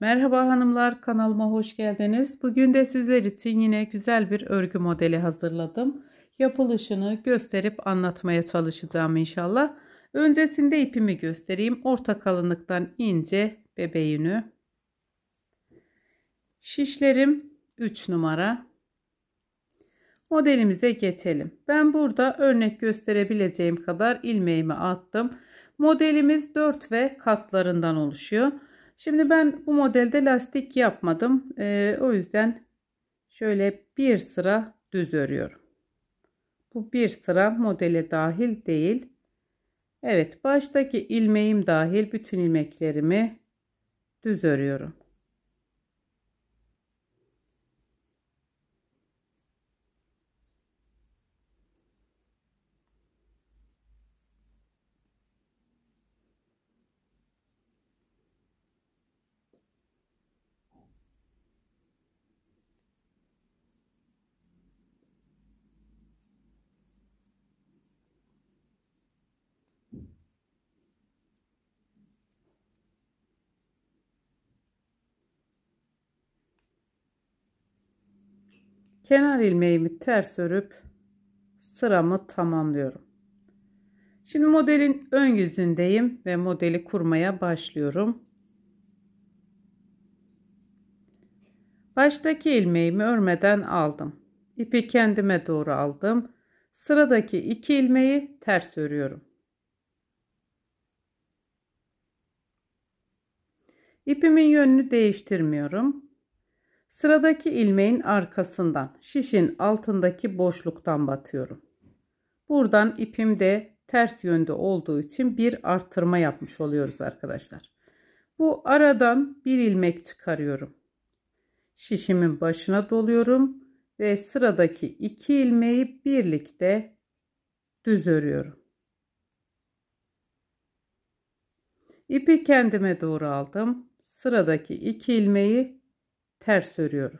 Merhaba hanımlar kanalıma hoş geldiniz. Bugün de sizler için yine güzel bir örgü modeli hazırladım. Yapılışını gösterip anlatmaya çalışacağım inşallah. Öncesinde ipimi göstereyim. Orta kalınlıktan ince bebeğini. Şişlerim 3 numara. Modelimize geçelim. Ben burada örnek gösterebileceğim kadar ilmeğimi attım. Modelimiz 4 ve katlarından oluşuyor. Şimdi ben bu modelde lastik yapmadım. Ee, o yüzden şöyle bir sıra düz örüyorum. Bu bir sıra modele dahil değil. Evet baştaki ilmeğim dahil bütün ilmeklerimi düz örüyorum. kenar ilmeğimi ters örüp sıramı tamamlıyorum. Şimdi modelin ön yüzündeyim ve modeli kurmaya başlıyorum. Baştaki ilmeğimi örmeden aldım. İpi kendime doğru aldım. Sıradaki iki ilmeği ters örüyorum. İpimin yönünü değiştirmiyorum. Sıradaki ilmeğin arkasından şişin altındaki boşluktan batıyorum. Buradan ipim de ters yönde olduğu için bir arttırma yapmış oluyoruz arkadaşlar. Bu aradan bir ilmek çıkarıyorum. Şişimin başına doluyorum ve sıradaki iki ilmeği birlikte düz örüyorum. İpi kendime doğru aldım. Sıradaki iki ilmeği ters örüyorum.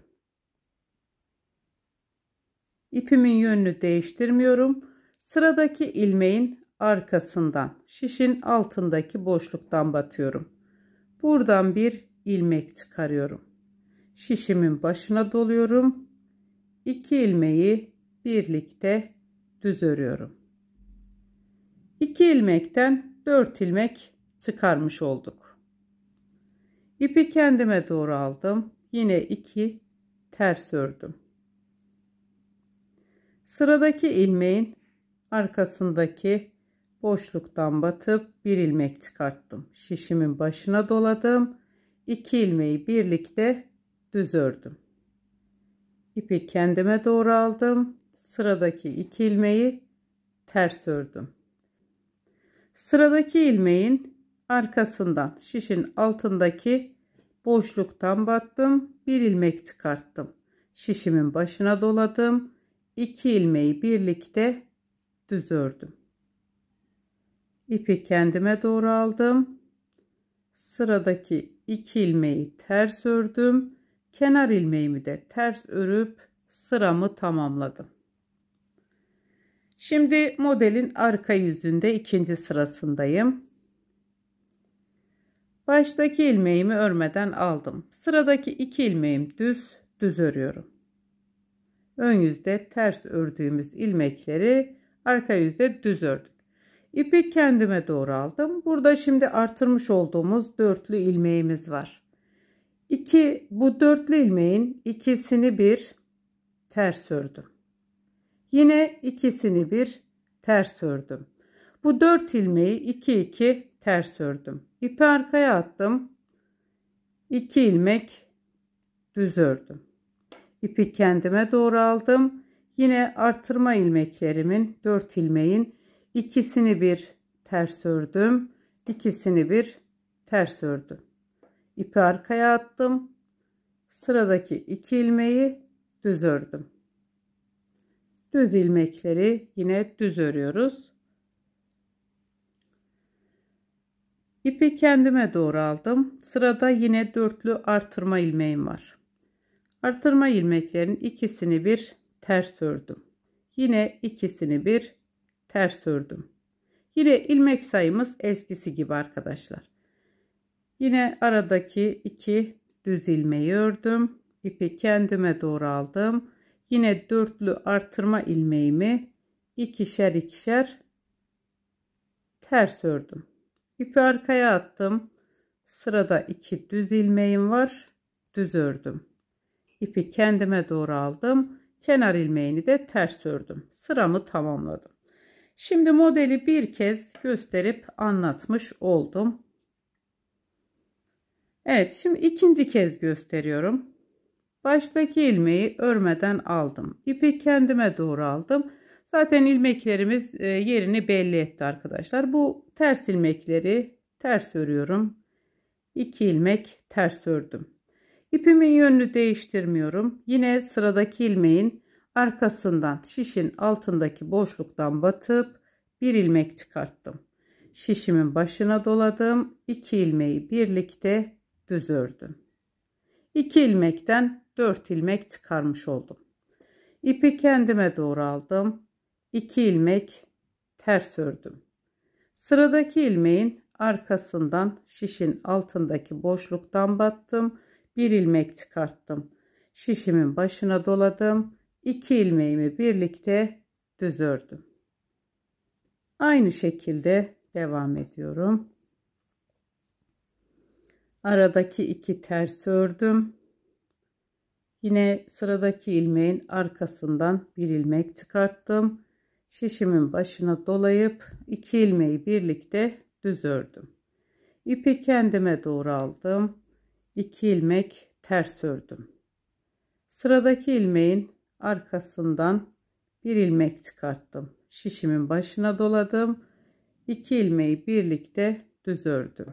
İpimin yönünü değiştirmiyorum. Sıradaki ilmeğin arkasından şişin altındaki boşluktan batıyorum. Buradan bir ilmek çıkarıyorum. Şişimin başına doluyorum. İki ilmeği birlikte düz örüyorum. İki ilmekten dört ilmek çıkarmış olduk. İpi kendime doğru aldım yine 2 ters ördüm. Sıradaki ilmeğin arkasındaki boşluktan batıp bir ilmek çıkarttım. Şişimin başına doladım. 2 ilmeği birlikte düz ördüm. İpi kendime doğru aldım. Sıradaki 2 ilmeği ters ördüm. Sıradaki ilmeğin arkasından şişin altındaki Boşluktan battım. Bir ilmek çıkarttım. Şişimin başına doladım. 2 ilmeği birlikte düz ördüm. İpi kendime doğru aldım. Sıradaki iki ilmeği ters ördüm. Kenar ilmeğimi de ters örüp sıramı tamamladım. Şimdi modelin arka yüzünde ikinci sırasındayım. Baştaki ilmeğimi örmeden aldım. Sıradaki iki ilmeğim düz, düz örüyorum. Ön yüzde ters ördüğümüz ilmekleri arka yüzde düz ördük. İpi kendime doğru aldım. Burada şimdi artırmış olduğumuz dörtlü ilmeğimiz var. İki, bu dörtlü ilmeğin ikisini bir ters ördüm. Yine ikisini bir ters ördüm. Bu dört ilmeği iki iki ters ördüm. İpi arkaya attım. 2 ilmek düz ördüm. İpi kendime doğru aldım. Yine artırma ilmeklerimin 4 ilmeğin ikisini bir ters ördüm. ikisini bir ters ördüm. İpi arkaya attım. Sıradaki 2 ilmeği düz ördüm. Düz ilmekleri yine düz örüyoruz. İpi kendime doğru aldım. Sırada yine dörtlü artırma ilmeğim var. Artırma ilmeklerin ikisini bir ters ördüm. Yine ikisini bir ters ördüm. Yine ilmek sayımız eskisi gibi arkadaşlar. Yine aradaki iki düz ilmeği ördüm. İpi kendime doğru aldım. Yine dörtlü artırma ilmeğimi ikişer ikişer ters ördüm. İpi arkaya attım. Sırada iki düz ilmeğim var. Düz ördüm. İpi kendime doğru aldım. Kenar ilmeğini de ters ördüm. Sıramı tamamladım. Şimdi modeli bir kez gösterip anlatmış oldum. Evet şimdi ikinci kez gösteriyorum. Baştaki ilmeği örmeden aldım. İpi kendime doğru aldım. Zaten ilmeklerimiz e, yerini belli etti arkadaşlar. Bu ters ilmekleri ters örüyorum. 2 ilmek ters ördüm. İpimin yönünü değiştirmiyorum. Yine sıradaki ilmeğin arkasından şişin altındaki boşluktan batıp bir ilmek çıkarttım. Şişimin başına doladım. 2 ilmeği birlikte düz ördüm. 2 ilmekten 4 ilmek çıkarmış oldum. İpi kendime doğru aldım. 2 ilmek ters ördüm. Sıradaki ilmeğin arkasından şişin altındaki boşluktan battım. 1 ilmek çıkarttım. Şişimin başına doladım. 2 ilmeğimi birlikte düz ördüm. Aynı şekilde devam ediyorum. Aradaki iki ters ördüm. Yine sıradaki ilmeğin arkasından bir ilmek çıkarttım şişimin başına dolayıp iki ilmeği birlikte düz ördüm. İpi kendime doğru aldım. İki ilmek ters ördüm. Sıradaki ilmeğin arkasından bir ilmek çıkarttım. Şişimin başına doladım. İki ilmeği birlikte düz ördüm.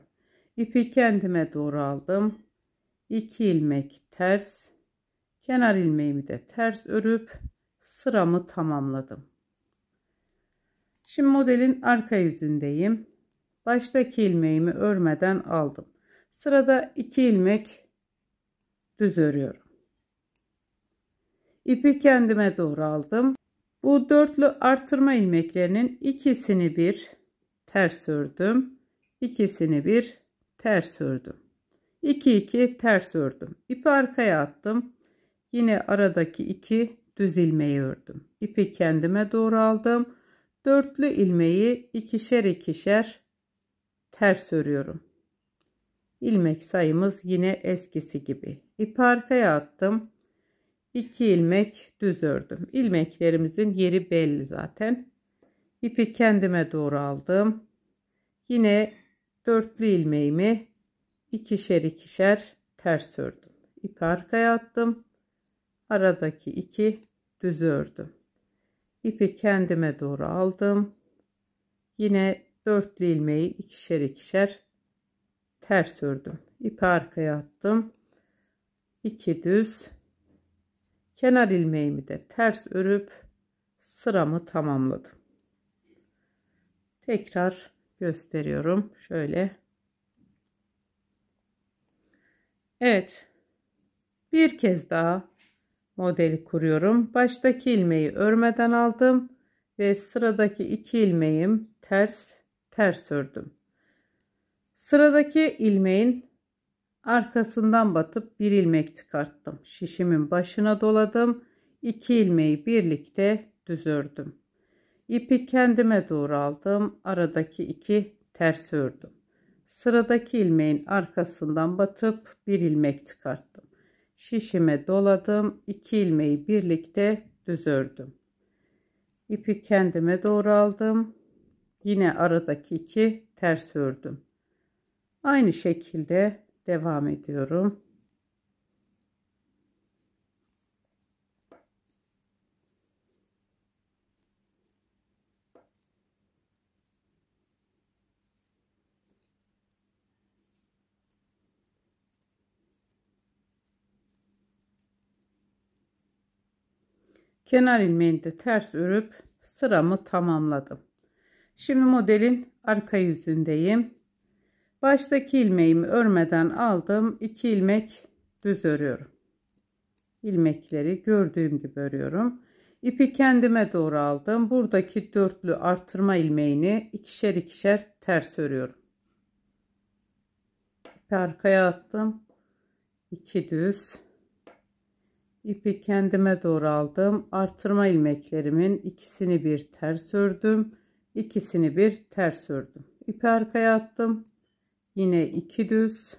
İpi kendime doğru aldım. İki ilmek ters. Kenar ilmeğimi de ters örüp sıramı tamamladım. Şimdi modelin arka yüzündeyim. Baştaki ilmeğimi örmeden aldım. Sırada iki ilmek düz örüyorum. İpi kendime doğru aldım. Bu dörtlü artırma ilmeklerinin ikisini bir ters ördüm. ikisini bir ters ördüm. 2 2 ters ördüm. İpi arkaya attım. Yine aradaki iki düz ilmeği ördüm. İpi kendime doğru aldım. Dörtlü ilmeği ikişer ikişer ters örüyorum. İlmek sayımız yine eskisi gibi. İp arkaya attım. 2 ilmek düz ördüm. İlmeklerimizin yeri belli zaten. İpi kendime doğru aldım. Yine dörtlü ilmeğimi ikişer ikişer ters ördüm. İp arkaya attım. Aradaki iki düz ördüm ipi kendime doğru aldım. Yine dörtlü ilmeği ikişer ikişer ters ördüm. İpi arkaya attım. İki düz kenar ilmeğimi de ters örüp sıramı tamamladım. Tekrar gösteriyorum. Şöyle. Evet. Bir kez daha modeli kuruyorum. Baştaki ilmeği örmeden aldım ve sıradaki iki ilmeğim ters ters ördüm. Sıradaki ilmeğin arkasından batıp bir ilmek çıkarttım. Şişimin başına doladım. İki ilmeği birlikte düz ördüm. İpi kendime doğru aldım. Aradaki iki ters ördüm. Sıradaki ilmeğin arkasından batıp bir ilmek çıkarttım şişime doladım. 2 ilmeği birlikte düz ördüm. İpi kendime doğru aldım. Yine aradaki iki ters ördüm. Aynı şekilde devam ediyorum. Kenar ilmeğini de ters örüp sıramı tamamladım. Şimdi modelin arka yüzündeyim. Baştaki ilmeğimi örmeden aldım. 2 ilmek düz örüyorum. İlmekleri gördüğüm gibi örüyorum. İpi kendime doğru aldım. Buradaki dörtlü artırma ilmeğini ikişer ikişer ters örüyorum. İpi arkaya attım. 2 düz İpi kendime doğru aldım. Artırma ilmeklerimin ikisini bir ters ördüm. ikisini bir ters ördüm. İpi arkaya attım. Yine iki düz.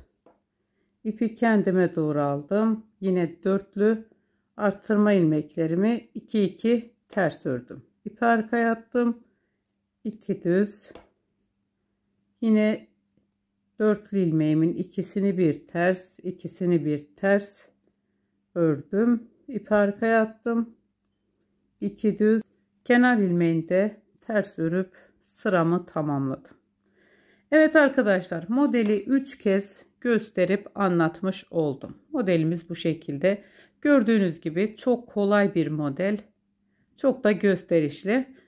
İpi kendime doğru aldım. Yine dörtlü artırma ilmeklerimi 2 2 ters ördüm. İpi arkaya attım. 2 düz. Yine dörtlü ilmeğimin ikisini bir ters, ikisini bir ters ördüm. ip arkaya attım. 2 düz kenar ilmeğinde ters örüp sıramı tamamladım. Evet arkadaşlar modeli 3 kez gösterip anlatmış oldum. Modelimiz bu şekilde. Gördüğünüz gibi çok kolay bir model. Çok da gösterişli.